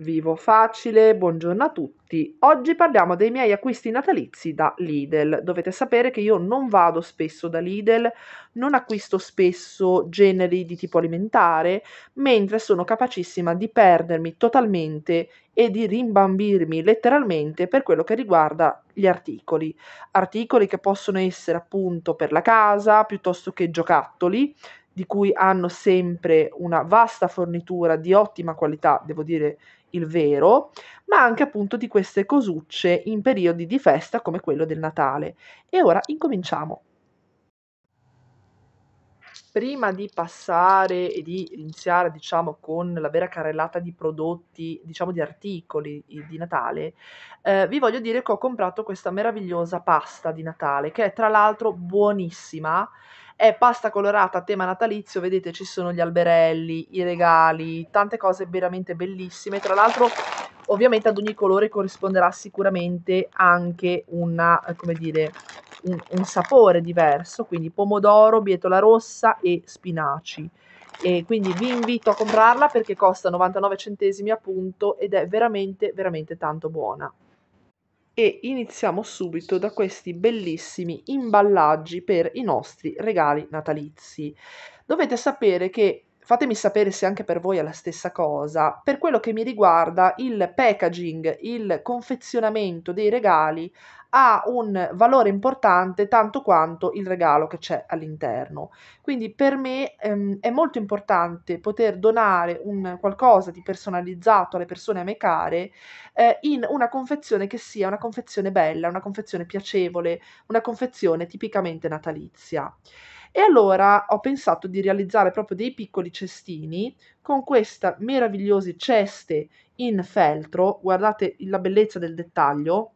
Vivo facile, buongiorno a tutti. Oggi parliamo dei miei acquisti natalizi da Lidl. Dovete sapere che io non vado spesso da Lidl, non acquisto spesso generi di tipo alimentare, mentre sono capacissima di perdermi totalmente e di rimbambirmi letteralmente per quello che riguarda gli articoli. Articoli che possono essere appunto per la casa, piuttosto che giocattoli di cui hanno sempre una vasta fornitura di ottima qualità, devo dire il vero, ma anche appunto di queste cosucce in periodi di festa come quello del Natale. E ora incominciamo. Prima di passare e di iniziare, diciamo, con la vera carrellata di prodotti, diciamo di articoli di Natale, eh, vi voglio dire che ho comprato questa meravigliosa pasta di Natale, che è tra l'altro buonissima è pasta colorata a tema natalizio, vedete ci sono gli alberelli, i regali, tante cose veramente bellissime. Tra l'altro ovviamente ad ogni colore corrisponderà sicuramente anche una, come dire, un, un, sapore diverso, quindi pomodoro, bietola rossa e spinaci. E quindi vi invito a comprarla perché costa 99 centesimi appunto ed è veramente veramente tanto buona e iniziamo subito da questi bellissimi imballaggi per i nostri regali natalizi. Dovete sapere che fatemi sapere se anche per voi è la stessa cosa. Per quello che mi riguarda, il packaging, il confezionamento dei regali ha un valore importante tanto quanto il regalo che c'è all'interno. Quindi per me ehm, è molto importante poter donare un qualcosa di personalizzato alle persone a me care eh, in una confezione che sia una confezione bella, una confezione piacevole, una confezione tipicamente natalizia. E allora ho pensato di realizzare proprio dei piccoli cestini con queste meravigliose ceste in feltro, guardate la bellezza del dettaglio,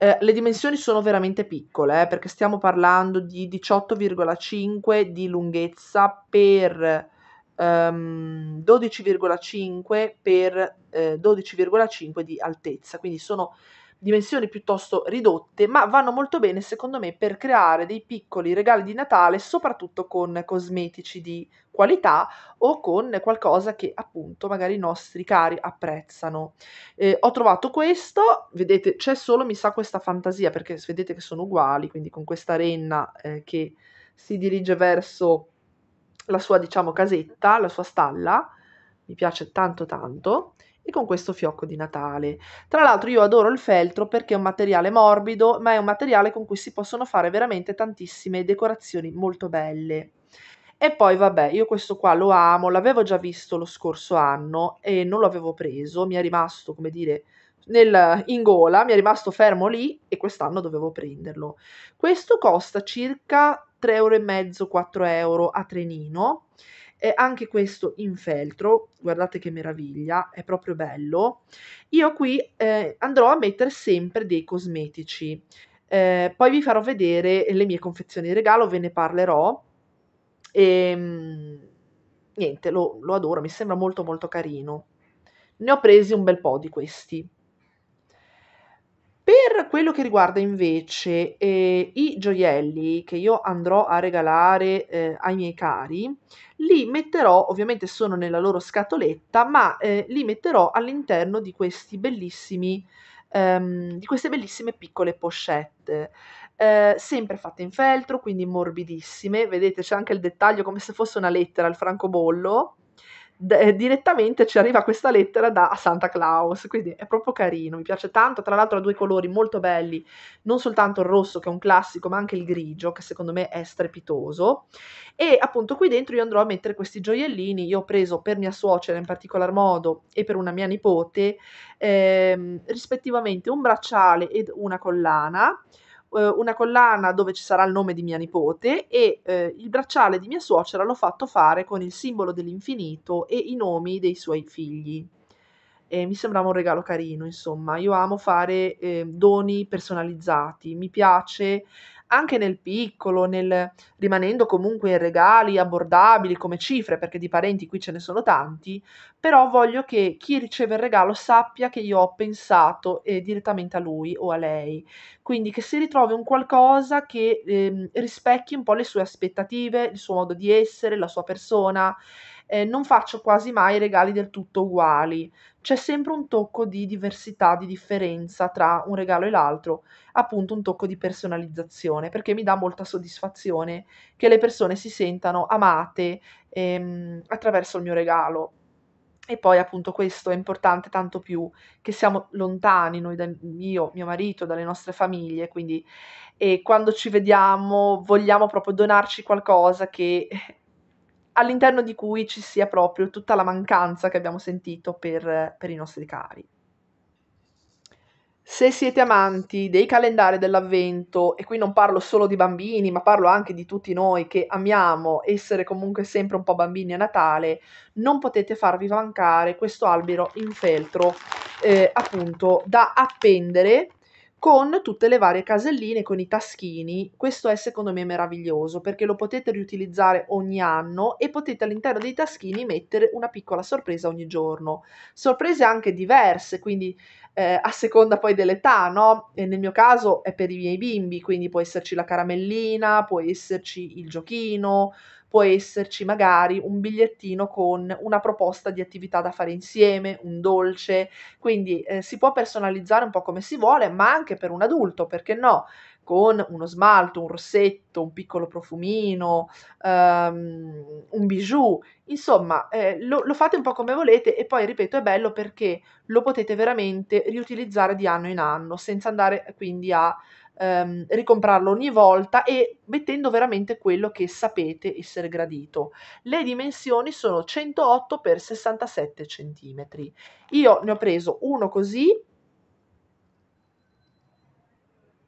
eh, le dimensioni sono veramente piccole, eh, perché stiamo parlando di 18,5 di lunghezza per ehm, 12,5 per eh, 12,5 di altezza, quindi sono dimensioni piuttosto ridotte, ma vanno molto bene secondo me per creare dei piccoli regali di Natale, soprattutto con cosmetici di qualità o con qualcosa che appunto magari i nostri cari apprezzano. Eh, ho trovato questo, vedete c'è solo mi sa questa fantasia perché vedete che sono uguali, quindi con questa renna eh, che si dirige verso la sua diciamo casetta, la sua stalla, mi piace tanto tanto e con questo fiocco di Natale. Tra l'altro io adoro il feltro perché è un materiale morbido, ma è un materiale con cui si possono fare veramente tantissime decorazioni molto belle. E poi vabbè, io questo qua lo amo, l'avevo già visto lo scorso anno e non lo avevo preso, mi è rimasto, come dire, nel, in gola, mi è rimasto fermo lì e quest'anno dovevo prenderlo. Questo costa circa 3,5 euro, 4 euro a trenino eh, anche questo in feltro, guardate che meraviglia, è proprio bello. Io qui eh, andrò a mettere sempre dei cosmetici, eh, poi vi farò vedere le mie confezioni regalo, ve ne parlerò. E, ehm, niente, lo, lo adoro, mi sembra molto molto carino. Ne ho presi un bel po' di questi. Per quello che riguarda invece eh, i gioielli che io andrò a regalare eh, ai miei cari, li metterò, ovviamente sono nella loro scatoletta, ma eh, li metterò all'interno di questi bellissimi ehm, di queste bellissime piccole pochette, uh, sempre fatte in feltro, quindi morbidissime. Vedete c'è anche il dettaglio come se fosse una lettera al francobollo d- eh, direttamente ci arriva questa lettera da Santa Claus, quindi è proprio carino, mi piace tanto, tra l'altro ha due colori molto belli, non soltanto il rosso che è un classico, ma anche il grigio che secondo me è strepitoso e appunto qui dentro io andrò a mettere questi gioiellini, io ho preso per mia suocera in particolar modo e per una mia nipote ehm, rispettivamente un bracciale ed una collana eh, una collana dove ci sarà il nome di mia nipote e eh, il bracciale di mia suocera l'ho fatto fare con il simbolo dell'infinito e i nomi dei suoi figli. E mi sembrava un regalo carino, insomma, io amo fare eh, doni personalizzati, mi piace anche nel piccolo, nel, rimanendo comunque in regali abbordabili come cifre, perché di parenti qui ce ne sono tanti, però voglio che chi riceve il regalo sappia che io ho pensato eh, direttamente a lui o a lei, quindi che si ritrovi un qualcosa che eh, rispecchi un po' le sue aspettative, il suo modo di essere, la sua persona eh, non faccio quasi mai regali del tutto uguali. C'è sempre un tocco di diversità, di differenza tra un regalo e l'altro, appunto un tocco di personalizzazione, perché mi dà molta soddisfazione che le persone si sentano amate ehm, attraverso il mio regalo. E poi appunto questo è importante tanto più che siamo lontani noi, da, io, mio marito, dalle nostre famiglie, quindi quando ci vediamo vogliamo proprio donarci qualcosa che all'interno di cui ci sia proprio tutta la mancanza che abbiamo sentito per, per i nostri cari. Se siete amanti dei calendari dell'avvento, e qui non parlo solo di bambini, ma parlo anche di tutti noi che amiamo essere comunque sempre un po' bambini a Natale, non potete farvi mancare questo albero in feltro, eh, appunto, da appendere con tutte le varie caselline, con i taschini. Questo è secondo me meraviglioso perché lo potete riutilizzare ogni anno e potete all'interno dei taschini mettere una piccola sorpresa ogni giorno. Sorprese anche diverse, quindi eh, a seconda poi dell'età, no? E nel mio caso è per i miei bimbi, quindi può esserci la caramellina, può esserci il giochino, può esserci magari un bigliettino con una proposta di attività da fare insieme, un dolce, quindi eh, si può personalizzare un po' come si vuole, ma anche per un adulto, perché no? con uno smalto, un rossetto, un piccolo profumino, um, un bijou, insomma eh, lo, lo, fate un po' come volete e poi ripeto è bello perché lo potete veramente riutilizzare di anno in anno senza andare quindi a ehm, ricomprarlo ogni volta e mettendo veramente quello che sapete essere gradito. Le dimensioni sono 108 x 67 cm. Io ne ho preso uno così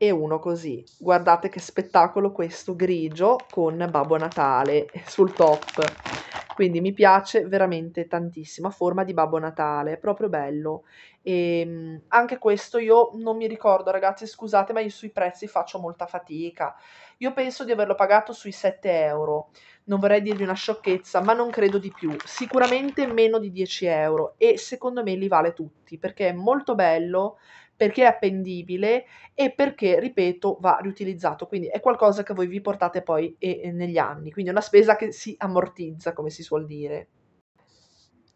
e uno così. Guardate che spettacolo questo grigio con Babbo Natale sul top. Quindi mi piace veramente tantissimo, a forma di Babbo Natale, è proprio bello. E ehm, anche questo io non mi ricordo, ragazzi, scusate, ma io sui prezzi faccio molta fatica. Io penso di averlo pagato sui 7 euro. Non vorrei dirvi una sciocchezza, ma non credo di più. Sicuramente meno di 10 euro e secondo me li vale tutti perché è molto bello, perché è appendibile e perché, ripeto, va riutilizzato. Quindi è qualcosa che voi vi portate poi e, e negli anni, quindi è una spesa che si ammortizza, come si suol dire.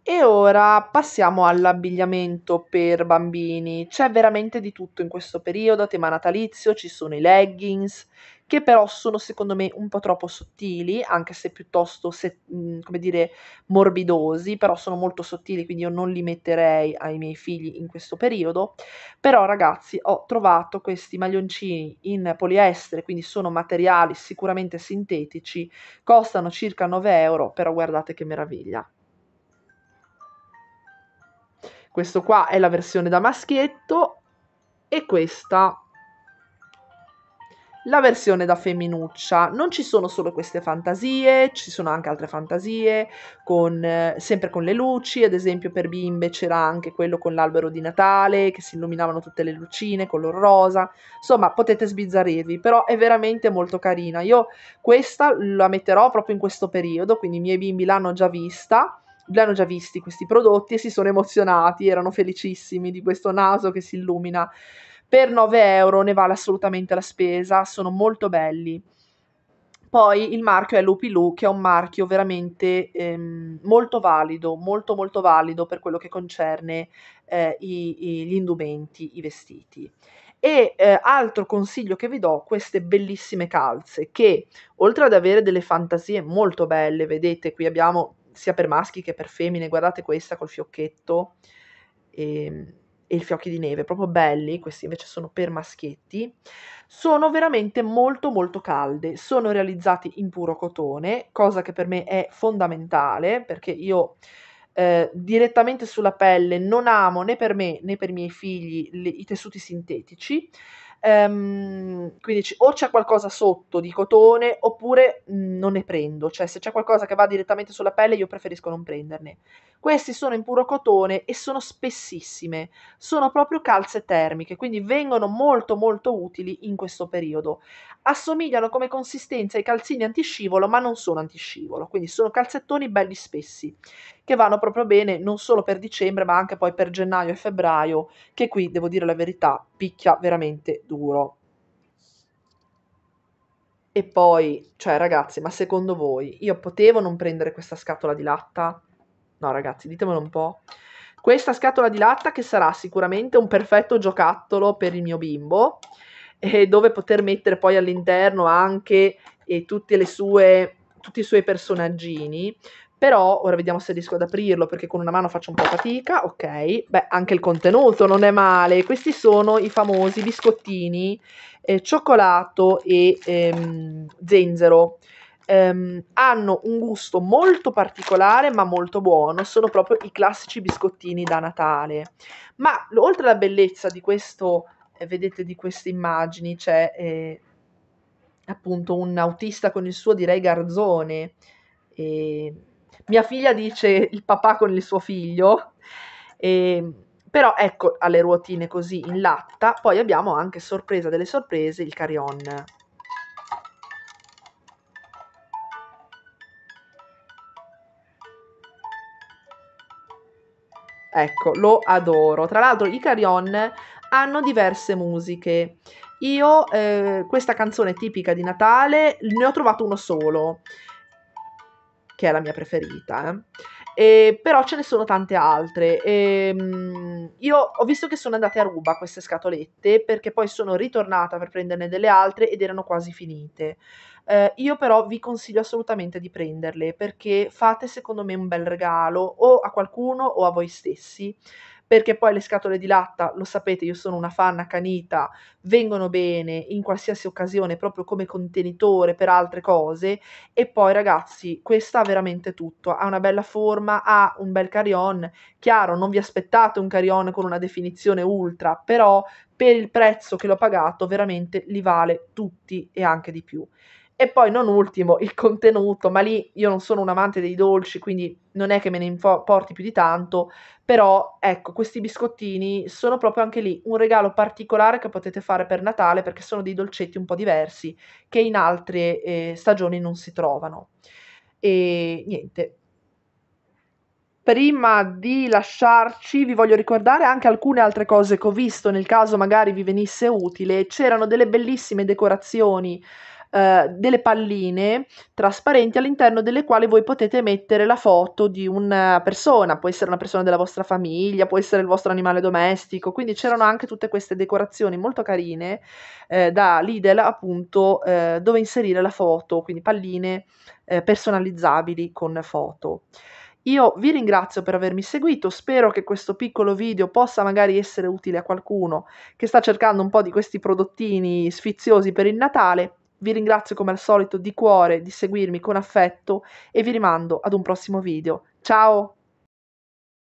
E ora passiamo all'abbigliamento per bambini. C'è veramente di tutto in questo periodo, tema natalizio, ci sono i leggings, che però sono secondo me un po' troppo sottili, anche se piuttosto, se, mhmm, come dire, morbidosi, però sono molto sottili, quindi io non li metterei ai miei figli in questo periodo. Però ragazzi, ho trovato questi maglioncini in poliestere, quindi sono materiali sicuramente sintetici, costano circa 9 euro, però guardate che meraviglia. Questo qua è la versione da maschietto e questa la versione da femminuccia. Non ci sono solo queste fantasie, ci sono anche altre fantasie, con, eh, sempre con le luci, ad esempio per bimbe c'era anche quello con l'albero di Natale, che si illuminavano tutte le lucine, color rosa, insomma potete sbizzarrirvi, però è veramente molto carina. Io questa la metterò proprio in questo periodo, quindi i miei bimbi l'hanno già vista li hanno già visti questi prodotti e si sono emozionati, erano felicissimi di questo naso che si illumina. Per 9 euro ne vale assolutamente la spesa, sono molto belli. Poi il marchio è Lupilu, che è un marchio veramente ehm, molto valido, molto molto valido per quello che concerne eh, i, i, gli indumenti, i vestiti. E eh, altro consiglio che vi do, queste bellissime calze, che oltre ad avere delle fantasie molto belle, vedete qui abbiamo sia per maschi che per femmine, guardate questa col fiocchetto e, ehm, e i fiocchi di neve, proprio belli, questi invece sono per maschietti, sono veramente molto molto calde, sono realizzati in puro cotone, cosa che per me è fondamentale perché io... Eh, direttamente sulla pelle non amo né per me né per i miei figli le, i tessuti sintetici Um, quindi c- o c'è qualcosa sotto di cotone oppure mh, mm, non ne prendo, cioè se c'è qualcosa che va direttamente sulla pelle io preferisco non prenderne. Questi sono in puro cotone e sono spessissime, sono proprio calze termiche, quindi vengono molto molto utili in questo periodo. Assomigliano come consistenza ai calzini antiscivolo, ma non sono antiscivolo, quindi sono calzettoni belli spessi che vanno proprio bene non solo per dicembre, ma anche poi per gennaio e febbraio, che qui, devo dire la verità, picchia veramente duro. E poi, cioè ragazzi, ma secondo voi io potevo non prendere questa scatola di latta? No, ragazzi, ditemelo un po'. Questa scatola di latta che sarà sicuramente un perfetto giocattolo per il mio bimbo, e dove poter mettere poi all'interno anche eh, tutte le sue tutti i suoi personaggini, però ora vediamo se riesco ad aprirlo perché con una mano faccio un po' fatica. Ok, beh, anche il contenuto non è male. Questi sono i famosi biscottini eh, cioccolato e ehm, zenzero. Um, hanno un gusto molto particolare ma molto buono, sono proprio i classici biscottini da Natale. Ma oltre alla bellezza di questo, eh, vedete di queste immagini, c'è eh, appunto un autista con il suo direi garzone. Eh, mia figlia dice il papà con il suo figlio, e, ehm, però ecco alle ruotine così in latta. Poi abbiamo anche sorpresa delle sorprese il carion. Ecco, lo adoro. Tra l'altro i carion hanno diverse musiche. Io eh, questa canzone tipica di Natale ne ho trovato uno solo che è la mia preferita, eh. e, però ce ne sono tante altre. E, ehm, mh, io ho visto che sono andate a ruba queste scatolette perché poi sono ritornata per prenderne delle altre ed erano quasi finite. Eh, io però vi consiglio assolutamente di prenderle perché fate secondo me un bel regalo o a qualcuno o a voi stessi perché poi le scatole di latta, lo sapete, io sono una fan accanita, vengono bene in qualsiasi occasione, proprio come contenitore per altre cose. E poi ragazzi, questa ha veramente tutto, ha una bella forma, ha un bel carry-on. Chiaro, non vi aspettate un carry-on con una definizione ultra, però per il prezzo che l'ho pagato veramente li vale tutti e anche di più. E poi non ultimo il contenuto, ma lì io non sono un amante dei dolci, quindi non è che me ne importi più di tanto, però ecco, questi biscottini sono proprio anche lì un regalo particolare che potete fare per Natale perché sono dei dolcetti un po' diversi che in altre eh, stagioni non si trovano. E niente, prima di lasciarci vi voglio ricordare anche alcune altre cose che ho visto nel caso magari vi venisse utile. C'erano delle bellissime decorazioni eh, delle palline trasparenti all'interno delle quali voi potete mettere la foto di una persona, può essere una persona della vostra famiglia, può essere il vostro animale domestico, quindi c'erano anche tutte queste decorazioni molto carine eh, da Lidl appunto eh, dove inserire la foto, quindi palline eh, personalizzabili con foto. Io vi ringrazio per avermi seguito, spero che questo piccolo video possa magari essere utile a qualcuno che sta cercando un po' di questi prodottini sfiziosi per il Natale vi ringrazio come al solito di cuore di seguirmi con affetto e vi rimando ad un prossimo video. Ciao!